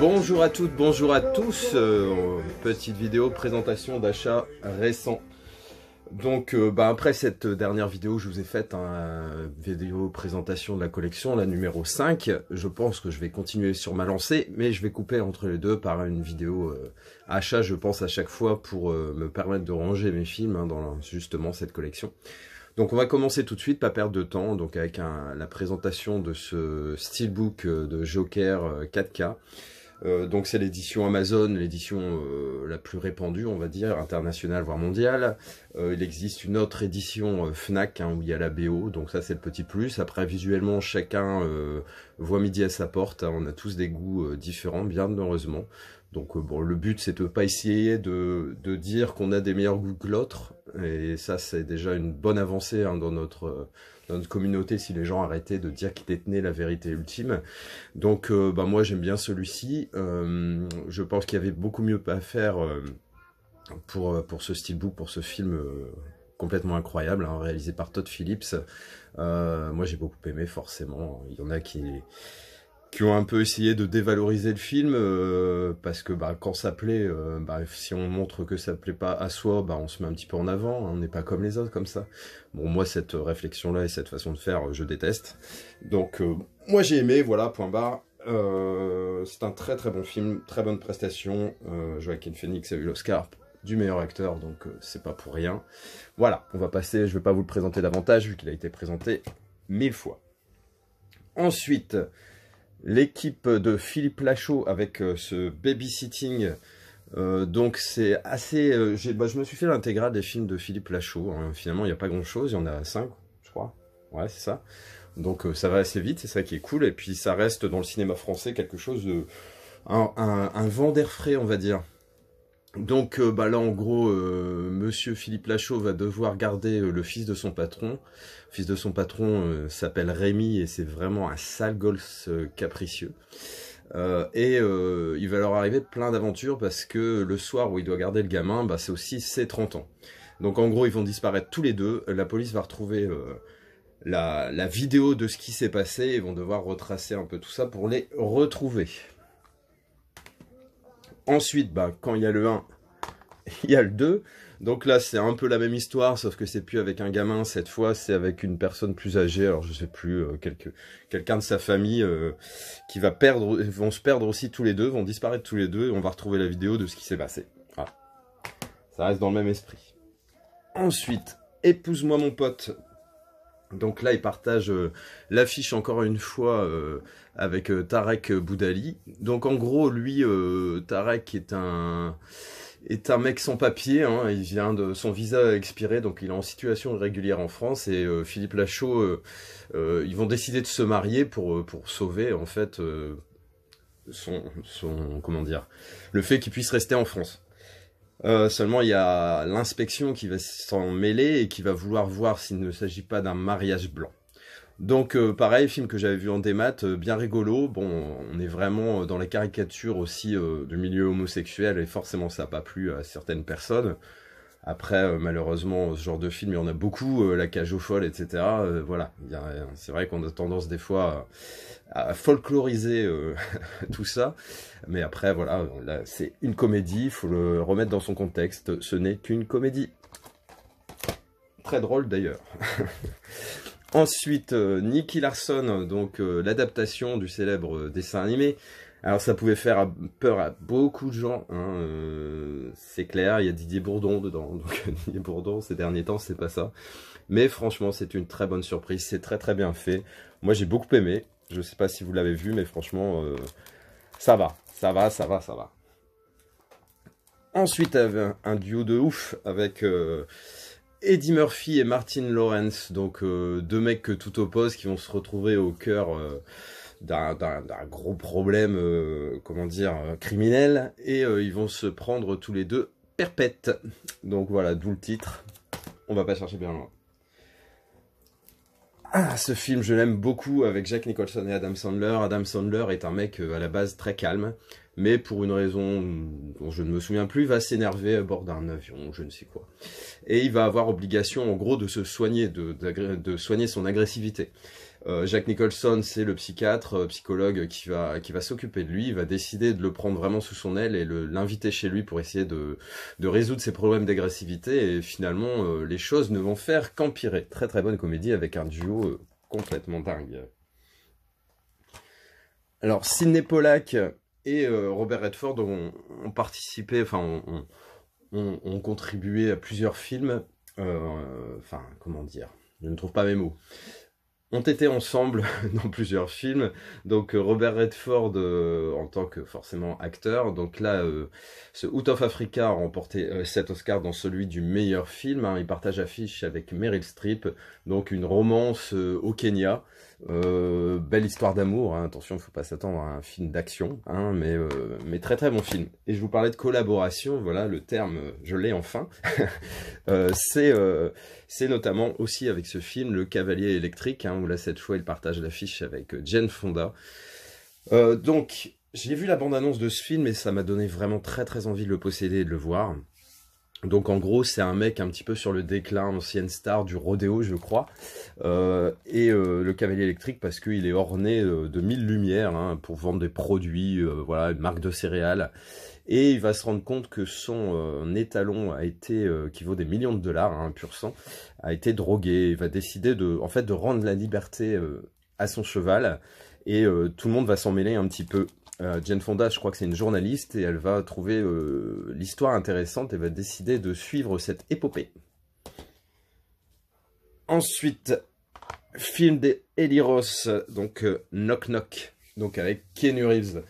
Bonjour à toutes, bonjour à tous. Euh, petite vidéo présentation d'achat récent donc euh, bah, après cette dernière vidéo je vous ai faite, un hein, euh, vidéo présentation de la collection, la numéro 5, je pense que je vais continuer sur ma lancée, mais je vais couper entre les deux par une vidéo euh, achat, je pense, à chaque fois pour me permettre de ranger mes films hein, dans justement cette collection. Donc on va commencer tout de suite, pas perdre de temps, donc avec la présentation de ce steelbook de Joker 4K. Euh, donc c'est l'édition Amazon, l'édition euh, la plus répandue, on va dire, internationale, voire mondiale. Euh, il existe une autre édition FNAC, hein, où il y a la BO, donc ça c'est le petit plus. Après, visuellement, chacun voit midi à sa porte, hein. on a tous des goûts différents, bien heureusement. Donc euh, bon, le but c'est de pas essayer de, de dire qu'on a des meilleurs goûts que l'autre, et ça c'est déjà une bonne avancée hein, euh, dans notre communauté si les gens arrêtaient de dire qu'ils détenaient la vérité ultime. Donc euh, bah, moi j'aime bien celui-ci. je pense qu'il y avait beaucoup mieux à faire pour pour ce book, pour ce film complètement incroyable, hein, réalisé par Todd Phillips. moi j'ai beaucoup aimé forcément. Il y en a qui qui ont un peu essayé de dévaloriser le film euh, parce que bah, quand ça plaît, euh, bah, si on montre que ça plaît pas à soi, bah, on se met un petit peu en avant, hein, on n'est pas comme les autres comme ça. Bon, moi cette réflexion là et cette façon de faire, euh, je déteste. Donc moi j'ai aimé, voilà, point barre. c'est un très très bon film, très bonne prestation. Joaquin Phoenix a eu l'Oscar du meilleur acteur, donc c'est pas pour rien. Voilà, on va passer, je vais pas vous le présenter davantage vu qu'il a été présenté mille fois. Ensuite, l'équipe de Philippe Lachaud avec euh, ce babysitting. Euh, donc c'est assez... Euh, bah, je me suis fait l'intégrale des films de Philippe Lachaud. Hein. Finalement, il n'y a pas grand-chose. Il y en a 5, je crois. Ouais, c'est ça. Donc ça va assez vite, c'est ça qui est cool. Et puis ça reste dans le cinéma français quelque chose de... un vent d'air frais, on va dire. Donc euh, bah là en gros, euh, Monsieur Philippe Lachaud va devoir garder euh, le fils de son patron. Le fils de son patron s'appelle Rémi et c'est vraiment un sale golf capricieux. et il va leur arriver plein d'aventures parce que le soir où il doit garder le gamin, bah, c'est aussi ses 30 ans. Donc en gros, ils vont disparaître tous les deux. La police va retrouver la, la vidéo de ce qui s'est passé et vont devoir retracer un peu tout ça pour les retrouver. Ensuite, bah, quand il y a le 1, il y a le 2. Donc là, c'est un peu la même histoire, sauf que c'est plus avec un gamin cette fois, c'est avec une personne plus âgée, alors je sais plus, euh, quelqu'un de sa famille euh, qui va perdre, vont se perdre aussi tous les deux, vont disparaître tous les deux, et on va retrouver la vidéo de ce qui s'est passé. Voilà. Ça reste dans le même esprit. Ensuite, épouse-moi mon pote donc là, il partage euh, l'affiche encore une fois euh, avec euh, Tarek Boudali. Donc en gros, lui, Tarek est un est un mec sans papier. Hein. il vient de son visa a expiré, donc il est en situation irrégulière en France. Et Philippe Lachaud, ils vont décider de se marier pour pour sauver en fait son son comment dire le fait qu'il puisse rester en France. Euh, seulement, il y a l'inspection qui va s'en mêler et qui va vouloir voir s'il ne s'agit pas d'un mariage blanc. Donc euh, pareil, film que j'avais vu en démat, euh, bien rigolo. Bon, on est vraiment dans la caricature aussi du milieu homosexuel et forcément ça n'a pas plu à certaines personnes. Après, euh, malheureusement, ce genre de film, il y en a beaucoup, euh, La cage aux folles, etc. Euh, voilà, c'est vrai qu'on a tendance des fois à folkloriser tout ça. Mais après, voilà, c'est une comédie, il faut le remettre dans son contexte. Ce n'est qu'une comédie. Très drôle d'ailleurs. Ensuite, Nicky Larson, donc l'adaptation du célèbre dessin animé alors ça pouvait faire peur à beaucoup de gens, hein, euh, c'est clair, il y a Didier Bourdon dedans, donc Didier Bourdon ces derniers temps c'est pas ça. Mais franchement c'est une très bonne surprise, c'est très très bien fait. Moi j'ai beaucoup aimé, je sais pas si vous l'avez vu mais franchement euh, ça va, ça va, ça va, ça va. Ensuite un, un duo de ouf avec... Euh, Eddie Murphy et Martin Lawrence, donc deux mecs que tout oppose qui vont se retrouver au cœur d'un gros problème, euh, comment dire, euh, criminel, et euh, ils vont se prendre tous les deux perpète. Donc voilà, d'où le titre. On va pas chercher bien loin. Ah, ce film, je l'aime beaucoup avec Jack Nicholson et Adam Sandler. Adam Sandler est un mec à la base très calme, mais pour une raison dont je ne me souviens plus, va s'énerver à bord d'un avion, je ne sais quoi. Et il va avoir obligation, en gros, de se soigner, de soigner son agressivité. Euh, Jack Nicholson, c'est le psychiatre, euh, psychologue qui va, qui va s'occuper de lui, il va décider de le prendre vraiment sous son aile et l'inviter chez lui pour essayer de, de résoudre ses problèmes d'agressivité. Et finalement, euh, les choses ne vont faire qu'empirer. Très très bonne comédie avec un duo complètement dingue. Alors, Sidney Pollack et Robert Redford ont, participé, enfin, ont, contribué à plusieurs films. Enfin, comment dire Je ne trouve pas mes mots ont été ensemble dans plusieurs films. Donc euh, Robert Redford euh, en tant que forcément acteur. Donc là, euh, ce Out of Africa a remporté cet Oscar dans celui du meilleur film. Hein. Il partage affiche avec Meryl Streep, donc une romance au Kenya. Euh, belle histoire d'amour, il hein. attention, faut pas s'attendre à un film d'action, hein, euh, mais, très très bon film. Et je vous parlais de collaboration, voilà le terme, euh, je l'ai enfin. c'est notamment aussi avec ce film Le Cavalier électrique, hein, où là cette fois il partage l'affiche avec Jen Fonda. donc j'ai vu la bande-annonce de ce film et ça m'a donné vraiment très très envie de le posséder et de le voir. Donc en gros, c'est un mec un petit peu sur le déclin, ancienne star du rodéo, je crois, euh, et euh, le cavalier électrique parce qu'il est orné euh, de mille lumières hein, pour vendre des produits, voilà, une marque de céréales. Et il va se rendre compte que son étalon a été, qui vaut des millions de dollars, un hein, pur sang, a été drogué. Il va décider de, en fait, de rendre la liberté à son cheval, et tout le monde va s'en mêler un petit peu. Jen euh, Jane Fonda, je crois que c'est une journaliste et elle va trouver euh, l'histoire intéressante et va décider de suivre cette épopée. Ensuite, film des Eliros, donc euh, Knock Knock, donc avec Ken Reeves.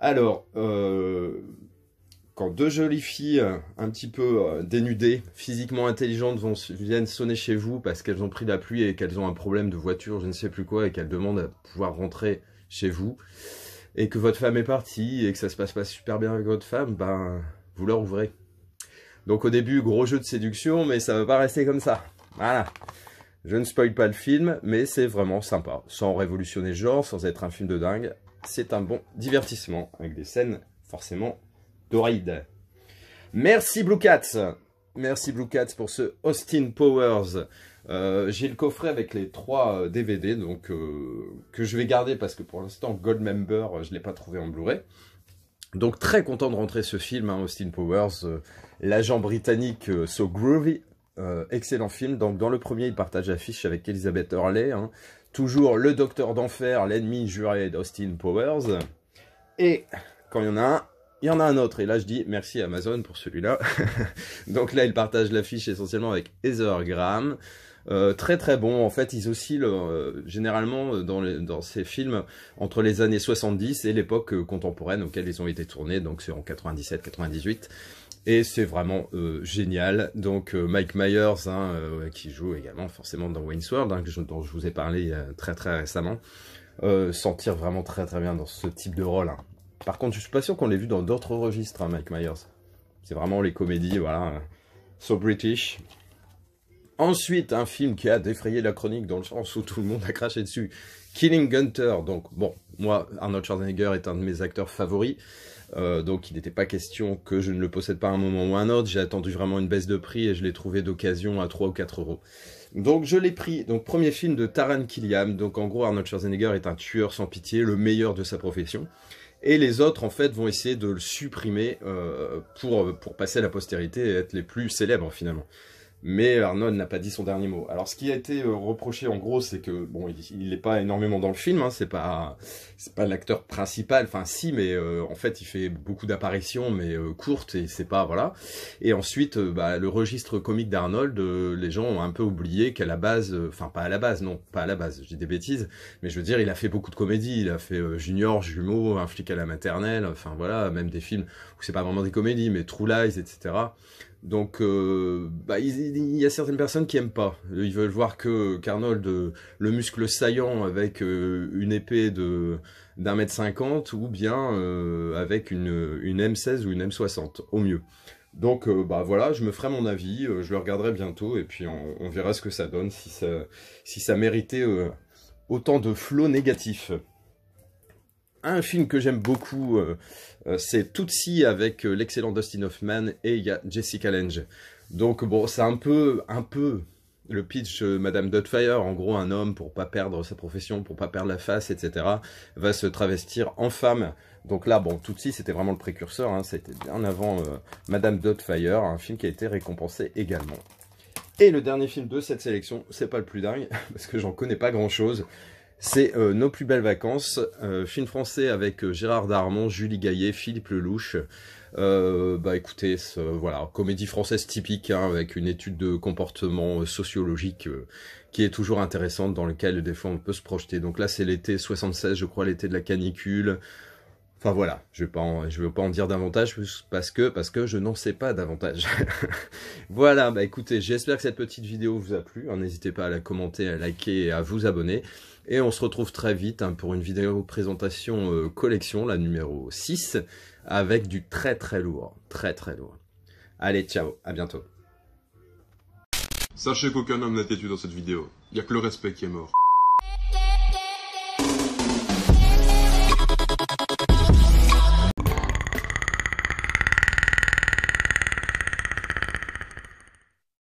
Alors, quand deux jolies filles un petit peu dénudées, physiquement intelligentes, vont, viennent sonner chez vous parce qu'elles ont pris la pluie et qu'elles ont un problème de voiture, je ne sais plus quoi, et qu'elles demandent à pouvoir rentrer chez vous, et que votre femme est partie et que ça se passe pas super bien avec votre femme, ben vous leur ouvrez. Donc au début, gros jeu de séduction, mais ça va pas rester comme ça. Voilà. Je ne spoil pas le film, mais c'est vraiment sympa. Sans révolutionner le genre, sans être un film de dingue, c'est un bon divertissement, avec des scènes forcément dorides. Merci Blue Cats Merci Blue Cats pour ce Austin Powers euh, j'ai le coffret avec les trois DVD euh, donc euh, que je vais garder parce que pour l'instant Goldmember, Member je l'ai pas trouvé en Blu-ray. Donc très content de rentrer ce film, hein, Austin Powers, l'agent britannique So Groovy, excellent film. Donc dans le premier il partage affiche avec Elizabeth Hurley, hein. toujours le docteur d'enfer, l'ennemi juré d'Austin Powers. Et quand il y en a un, il y en a un autre, et là je dis merci Amazon pour celui-là. Donc là, ils partagent l'affiche essentiellement avec Heather Graham. Euh, très très bon. En fait, ils oscillent euh, généralement euh, dans, les, dans, ces films entre les années 70 et l'époque contemporaine auquel ils ont été tournés, donc c'est en 97-98. Et c'est vraiment génial. Donc Mike Myers, hein, qui joue également forcément dans Wayne's World, hein, dont je vous ai parlé très très récemment, sentir vraiment très très bien dans ce type de rôle. Hein. Par contre, je suis pas sûr qu'on l'ait vu dans d'autres registres, hein, Mike Myers. C'est vraiment les comédies, voilà. So British. Ensuite, un film qui a défrayé la chronique dans le sens où tout le monde a craché dessus. Killing Gunter. Donc, bon, moi, Arnold Schwarzenegger est un de mes acteurs favoris. Euh, donc, il n'était pas question que je ne le possède pas à un moment ou à un autre. J'ai attendu vraiment une baisse de prix et je l'ai trouvé d'occasion à 3 ou 4 euros. Donc, je l'ai pris. Donc, premier film de Taran Killiam. Donc, en gros, Arnold Schwarzenegger est un tueur sans pitié, le meilleur de sa profession et les autres en fait vont essayer de le supprimer euh, pour, pour passer à la postérité et être les plus célèbres finalement mais Arnold n'a pas dit son dernier mot. Alors ce qui a été euh, reproché en gros, c'est que bon, il n'est pas énormément dans le film, hein, c'est pas c'est pas l'acteur principal, enfin si, mais euh, en fait il fait beaucoup d'apparitions, mais euh, courtes et c'est pas voilà. Et ensuite, bah, le registre comique d'Arnold, les gens ont un peu oublié qu'à la base, enfin pas à la base, non, pas à la base, j'ai des bêtises, mais je veux dire, il a fait beaucoup de comédies, il a fait Junior, Jumeaux, Un flic à la maternelle, enfin voilà, même des films où c'est pas vraiment des comédies, mais True Lies, etc. Donc, euh, bah, il, y a certaines personnes qui aiment pas. Ils veulent voir que Carnold, euh, euh, le muscle saillant avec une épée de d'un mètre cinquante ou bien avec une, une M16 ou une M60, au mieux. Donc, bah voilà, je me ferai mon avis, je le regarderai bientôt et puis on, on verra ce que ça donne, si ça, si ça méritait autant de flots négatifs un film que j'aime beaucoup, euh, euh, c'est Tootsie avec euh, l'excellent Dustin Hoffman et il y a Jessica Lange. Donc bon, c'est un peu, un peu le pitch Madame Doddfire en gros un homme pour pas perdre sa profession, pour pas perdre la face, etc., va se travestir en femme. Donc là, bon, Tootsie, c'était vraiment le précurseur, hein. c'était bien avant Madame Doddfire, un film qui a été récompensé également. Et le dernier film de cette sélection, c'est pas le plus dingue, parce que j'en connais pas grand-chose, c'est euh, Nos plus belles vacances, euh, film français avec euh, Gérard Darmon, Julie Gaillet, Philippe Lelouch. bah écoutez, voilà, comédie française typique, hein, avec une étude de comportement sociologique qui est toujours intéressante, dans lequel des fois on peut se projeter. Donc là c'est l'été 76, je crois, l'été de la canicule, Enfin voilà, je ne en, je pas en dire davantage parce que, parce que je n'en sais pas davantage. voilà, bah écoutez, j'espère que cette petite vidéo vous a plu. Hein, n'hésitez pas à la commenter, à liker et à vous abonner. Et on se retrouve très vite hein, pour une vidéo présentation euh, collection, la numéro 6, avec du très très lourd. Très très lourd. Allez, ciao, à bientôt. Sachez qu'aucun homme n'a été tué dans cette vidéo. Il n'y a que le respect qui est mort.